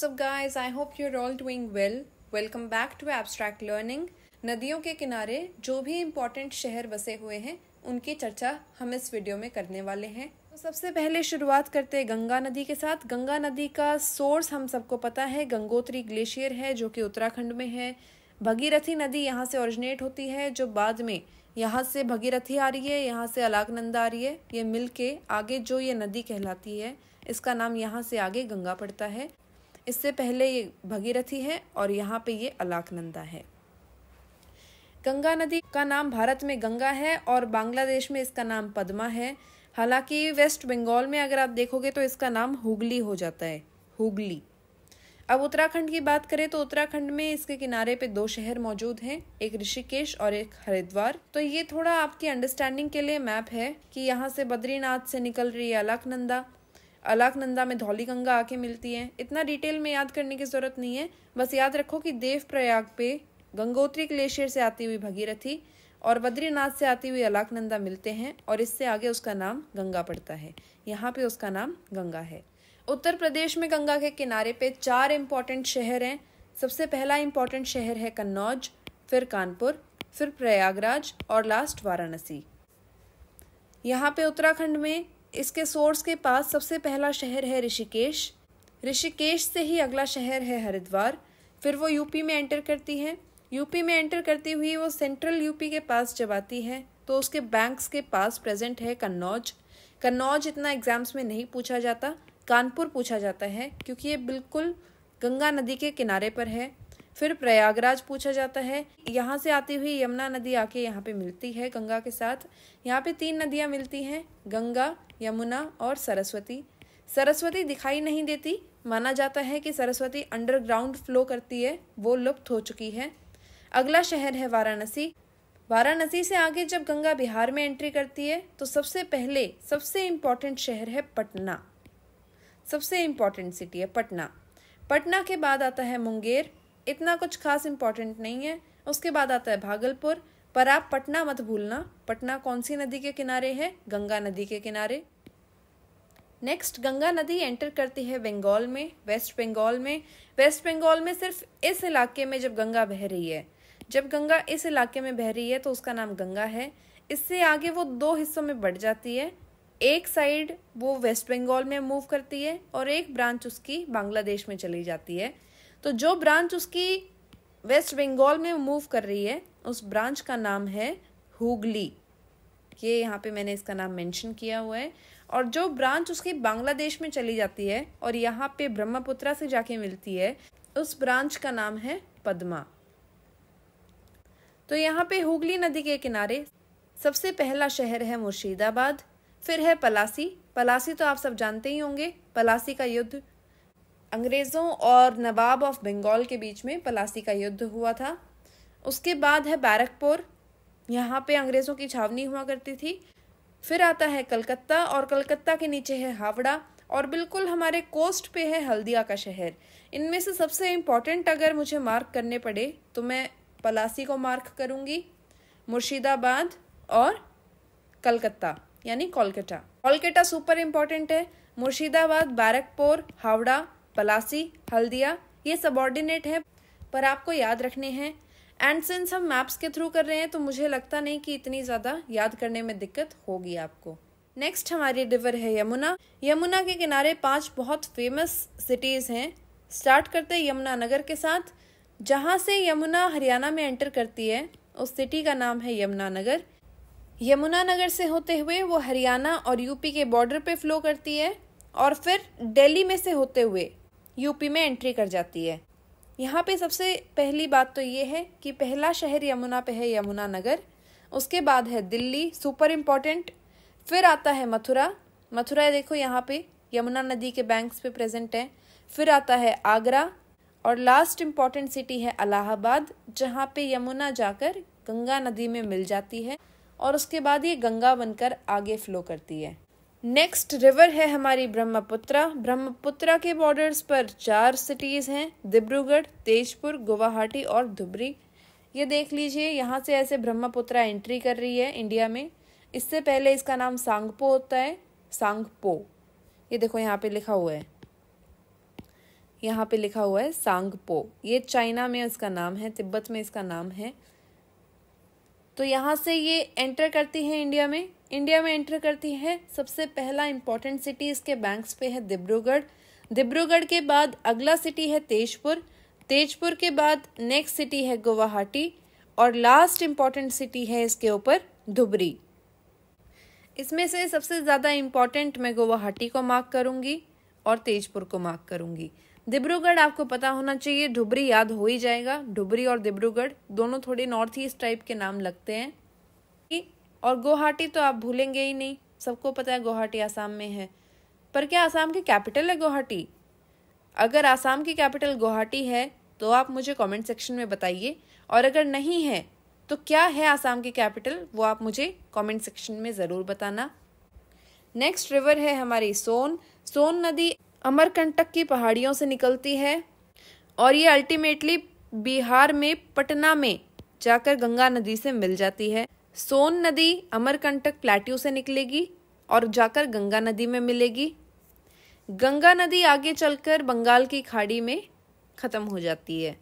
what's up guys I hope you are all doing well welcome back to abstract learning नदियों के किनारे जो भी इम्पोर्टेंट शहर बसे हुए हैं उनकी चर्चा हम इस वीडियो में करने वाले हैं तो सबसे पहले शुरुआत करते हैं गंगा नदी के साथ गंगा नदी का सोर्स हम सबको पता है गंगोत्री ग्लेशियर है जो कि उत्तराखंड में है भगीरथी नदी यहाँ से ओरिजिनेट होती है जो बाद में यहाँ से भगीरथी आ रही है यहाँ से अलाकनंदा आ रही है ये मिल आगे जो ये नदी कहलाती है इसका नाम यहाँ से आगे गंगा पड़ता है इससे पहले ये भगीरथी है और यहाँ पे ये अलाकनंदा है गंगा नदी का नाम भारत में गंगा है और बांग्लादेश में इसका नाम पद्मा है हालांकि वेस्ट बंगाल में अगर आप देखोगे तो इसका नाम हुगली हो जाता है हुगली अब उत्तराखंड की बात करें तो उत्तराखंड में इसके किनारे पे दो शहर मौजूद हैं एक ऋषिकेश और एक हरिद्वार तो ये थोड़ा आपकी अंडरस्टैंडिंग के लिए मैप है कि यहाँ से बद्रीनाथ से निकल रही है अलकनंदा अलाकनंदा में धौली गंगा आके मिलती है इतना डिटेल में याद करने की ज़रूरत नहीं है बस याद रखो कि देव प्रयाग पे गंगोत्री ग्लेशियर से आती हुई भगीरथी और बद्रीनाथ से आती हुई अलाकनंदा मिलते हैं और इससे आगे उसका नाम गंगा पड़ता है यहाँ पे उसका नाम गंगा है उत्तर प्रदेश में गंगा के किनारे पे चार इम्पॉर्टेंट शहर हैं सबसे पहला इम्पॉर्टेंट शहर है कन्नौज फिर कानपुर फिर प्रयागराज और लास्ट वाराणसी यहाँ पे उत्तराखंड में इसके सोर्स के पास सबसे पहला शहर है ऋषिकेश ऋषिकेश से ही अगला शहर है हरिद्वार फिर वो यूपी में एंटर करती है यूपी में एंटर करती हुई वो सेंट्रल यूपी के पास जब आती है तो उसके बैंक्स के पास प्रेजेंट है कन्नौज कन्नौज इतना एग्जाम्स में नहीं पूछा जाता कानपुर पूछा जाता है क्योंकि ये बिल्कुल गंगा नदी के किनारे पर है फिर प्रयागराज पूछा जाता है यहाँ से आती हुई यमुना नदी आके यहाँ पे मिलती है गंगा के साथ यहाँ पे तीन नदियाँ मिलती हैं गंगा यमुना और सरस्वती सरस्वती दिखाई नहीं देती माना जाता है कि सरस्वती अंडरग्राउंड फ्लो करती है वो लुप्त हो चुकी है अगला शहर है वाराणसी वाराणसी से आगे जब गंगा बिहार में एंट्री करती है तो सबसे पहले सबसे इम्पॉर्टेंट शहर है पटना सबसे इम्पॉर्टेंट सिटी है पटना पटना के बाद आता है मुंगेर इतना कुछ खास इम्पॉर्टेंट नहीं है उसके बाद आता है भागलपुर पर आप पटना मत भूलना पटना कौन सी नदी के किनारे है गंगा नदी के किनारे नेक्स्ट गंगा नदी एंटर करती है बंगाल में वेस्ट बंगाल में वेस्ट बंगाल में सिर्फ इस इलाके में जब गंगा बह रही है जब गंगा इस इलाके में बह रही है तो उसका नाम गंगा है इससे आगे वो दो हिस्सों में बढ़ जाती है एक साइड वो वेस्ट बंगाल में मूव करती है और एक ब्रांच उसकी बांग्लादेश में चली जाती है तो जो ब्रांच उसकी वेस्ट बंगाल में मूव कर रही है उस ब्रांच का नाम है हुगली ये यहाँ पे मैंने इसका नाम मेंशन किया हुआ है और जो ब्रांच उसकी बांग्लादेश में चली जाती है और यहाँ पे ब्रह्मपुत्रा से जाके मिलती है उस ब्रांच का नाम है पद्मा तो यहाँ पे हुगली नदी के किनारे सबसे पहला शहर है मुर्शिदाबाद फिर है पलासी पलासी तो आप सब जानते ही होंगे पलासी का युद्ध अंग्रेज़ों और नवाब ऑफ बंगाल के बीच में पलासी का युद्ध हुआ था उसके बाद है बैरकपुर यहाँ पे अंग्रेज़ों की छावनी हुआ करती थी फिर आता है कलकत्ता और कलकत्ता के नीचे है हावड़ा और बिल्कुल हमारे कोस्ट पे है हल्दिया का शहर इनमें से सबसे इम्पॉर्टेंट अगर मुझे मार्क करने पड़े तो मैं पलासी को मार्क करूँगी मुर्शिदाबाद और कलकत्ता यानी कोलकाता कोलकाता सुपर इम्पॉर्टेंट है मुर्शिदाबाद बैरकपुर हावड़ा पलासी हल्दिया ये सबॉर्डिनेट है पर आपको याद रखने हैं एंड सिंस हम मैप्स के थ्रू कर रहे हैं तो मुझे लगता नहीं कि इतनी ज़्यादा याद करने में दिक्कत होगी आपको नेक्स्ट हमारी रिवर है यमुना यमुना के किनारे पांच बहुत फेमस सिटीज़ हैं स्टार्ट करते हैं यमुना नगर के साथ जहां से यमुना हरियाणा में एंटर करती है उस सिटी का नाम है यमुना नगर यमुना नगर से होते हुए वो हरियाणा और यूपी के बॉर्डर पे फ्लो करती है और फिर दिल्ली में से होते हुए यूपी में एंट्री कर जाती है यहाँ पे सबसे पहली बात तो ये है कि पहला शहर यमुना पे है यमुना नगर उसके बाद है दिल्ली सुपर इम्पॉर्टेंट फिर आता है मथुरा मथुरा देखो यहाँ पे यमुना नदी के बैंक्स पे प्रेजेंट है फिर आता है आगरा और लास्ट इम्पॉर्टेंट सिटी है अलाहाबाद जहाँ पे यमुना जाकर गंगा नदी में मिल जाती है और उसके बाद ये गंगा बनकर आगे फ्लो करती है नेक्स्ट रिवर है हमारी ब्रह्मपुत्रा ब्रह्मपुत्रा के बॉर्डर्स पर चार सिटीज़ हैं डिब्रूगढ़ तेजपुर गुवाहाटी और धुबरी ये देख लीजिए यहाँ से ऐसे ब्रह्मपुत्रा एंट्री कर रही है इंडिया में इससे पहले इसका नाम सांगपो होता है सांगपो ये देखो यहाँ पे लिखा हुआ है यहाँ पे लिखा हुआ है सांगपो ये चाइना में इसका नाम है तिब्बत में इसका नाम है तो यहाँ से ये एंटर करती है इंडिया में इंडिया में एंटर करती है सबसे पहला इम्पोर्टेंट सिटी इसके बैंक्स पे है डिब्रूगढ़ डिब्रूगढ़ के बाद अगला सिटी है तेजपुर तेजपुर के बाद नेक्स्ट सिटी है गुवाहाटी और लास्ट इम्पोर्टेंट सिटी है इसके ऊपर धुबरी इसमें से सबसे ज़्यादा इम्पोर्टेंट मैं गुवाहाटी को मार्क करूँगी और तेजपुर को मार्क करूँगी डिब्रूगढ़ आपको पता होना चाहिए डुबरी याद हो ही जाएगा डुबरी और डिब्रूगढ़ दोनों थोड़े नॉर्थ ईस्ट टाइप के नाम लगते हैं और गुवाहाटी तो आप भूलेंगे ही नहीं सबको पता है गुवाहाटी आसाम में है पर क्या आसाम की कैपिटल है गुवाहाटी अगर आसाम की कैपिटल गुवाहाटी है तो आप मुझे कमेंट सेक्शन में बताइए और अगर नहीं है तो क्या है आसाम की कैपिटल वो आप मुझे कमेंट सेक्शन में ज़रूर बताना नेक्स्ट रिवर है हमारी सोन सोन नदी अमरकंटक की पहाड़ियों से निकलती है और ये अल्टीमेटली बिहार में पटना में जाकर गंगा नदी से मिल जाती है सोन नदी अमरकंटक प्लेट्यू से निकलेगी और जाकर गंगा नदी में मिलेगी गंगा नदी आगे चलकर बंगाल की खाड़ी में ख़त्म हो जाती है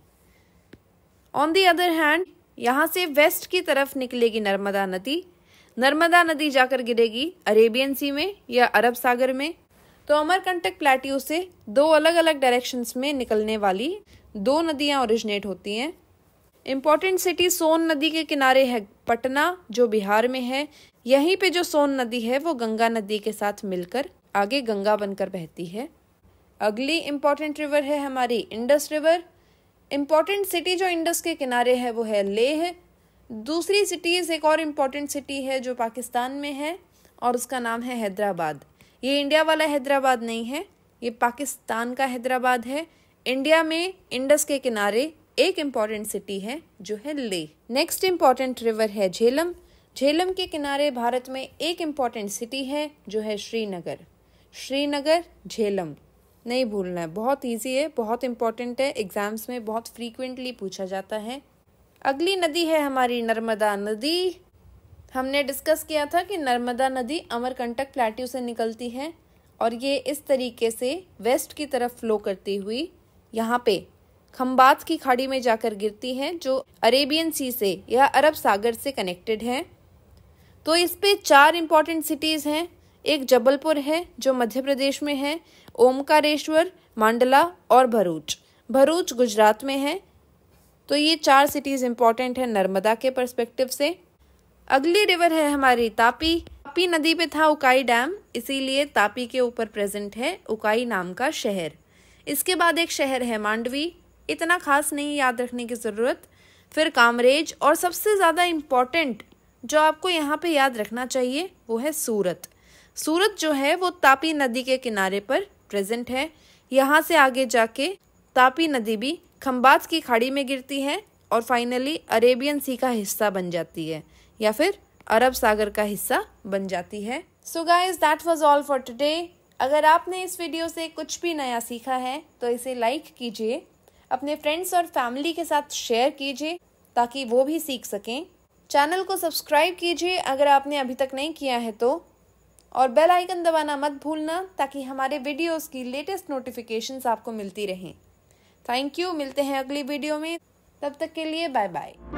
ऑन दी अदर हैंड यहाँ से वेस्ट की तरफ निकलेगी नर्मदा नदी नर्मदा नदी जाकर गिरेगी अरेबियन सी में या अरब सागर में तो अमरकंटक प्लेट्यू से दो अलग अलग डायरेक्शंस में निकलने वाली दो नदियाँ ओरिजिनेट होती हैं इम्पॉर्टेंट सिटी सोन नदी के किनारे है पटना जो बिहार में है यहीं पे जो सोन नदी है वो गंगा नदी के साथ मिलकर आगे गंगा बनकर बहती है अगली इम्पॉर्टेंट रिवर है हमारी इंडस रिवर इम्पॉर्टेंट सिटी जो इंडस के किनारे है वो है लेह दूसरी सिटीज़ एक और इम्पॉर्टेंट सिटी है जो पाकिस्तान में है और उसका नाम है हैदराबाद ये इंडिया वाला हैदराबाद नहीं है ये पाकिस्तान का हैदराबाद है इंडिया में इंडस के किनारे एक इम्पॉर्टेंट सिटी है जो है ले नेक्स्ट इम्पॉर्टेंट रिवर है झेलम झेलम के किनारे भारत में एक इम्पॉर्टेंट सिटी है जो है श्रीनगर श्रीनगर झेलम नहीं भूलना है बहुत इजी है बहुत इम्पॉर्टेंट है एग्जाम्स में बहुत फ्रीक्वेंटली पूछा जाता है अगली नदी है हमारी नर्मदा नदी हमने डिस्कस किया था कि नर्मदा नदी अमरकंटक प्लेट्यू से निकलती है और ये इस तरीके से वेस्ट की तरफ फ्लो करती हुई यहाँ पे खम्बात की खाड़ी में जाकर गिरती है जो अरेबियन सी से या अरब सागर से कनेक्टेड है तो इस पे चार इम्पॉर्टेंट सिटीज़ हैं एक जबलपुर है जो मध्य प्रदेश में है ओमकारेश्वर मांडला और भरूच भरूच गुजरात में है तो ये चार सिटीज़ इम्पॉर्टेंट हैं नर्मदा के परस्पेक्टिव से अगली रिवर है हमारी तापी तापी नदी पे था उकाई डैम इसीलिए तापी के ऊपर प्रेजेंट है उकाई नाम का शहर इसके बाद एक शहर है मांडवी इतना खास नहीं याद रखने की ज़रूरत फिर कामरेज और सबसे ज़्यादा इम्पॉर्टेंट जो आपको यहाँ पे याद रखना चाहिए वो है सूरत सूरत जो है वो तापी नदी के किनारे पर प्रेजेंट है यहाँ से आगे जाके तापी नदी भी खम्बात की खाड़ी में गिरती है और फाइनली अरेबियन सी का हिस्सा बन जाती है या फिर अरब सागर का हिस्सा बन जाती है so guys that was all for today अगर आपने इस वीडियो से कुछ भी नया सीखा है तो इसे लाइक कीजिए अपने फ्रेंड्स और फैमिली के साथ शेयर कीजिए ताकि वो भी सीख सकें चैनल को सब्सक्राइब कीजिए अगर आपने अभी तक नहीं किया है तो और बेल आइकन दबाना मत भूलना ताकि हमारे वीडियोस की लेटेस्ट नोटिफिकेशंस आपको मिलती रहें थैंक यू मिलते हैं अगली वीडियो में तब तक के लिए बाय बाय